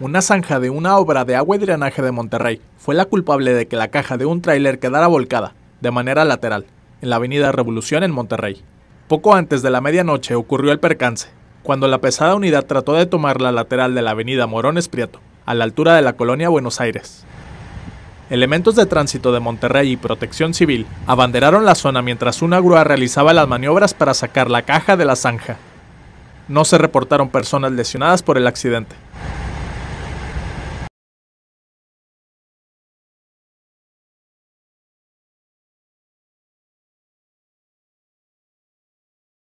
Una zanja de una obra de agua y drenaje de Monterrey fue la culpable de que la caja de un tráiler quedara volcada, de manera lateral, en la avenida Revolución en Monterrey. Poco antes de la medianoche ocurrió el percance, cuando la pesada unidad trató de tomar la lateral de la avenida Morones Prieto, a la altura de la colonia Buenos Aires. Elementos de tránsito de Monterrey y Protección Civil abanderaron la zona mientras una grúa realizaba las maniobras para sacar la caja de la zanja. No se reportaron personas lesionadas por el accidente.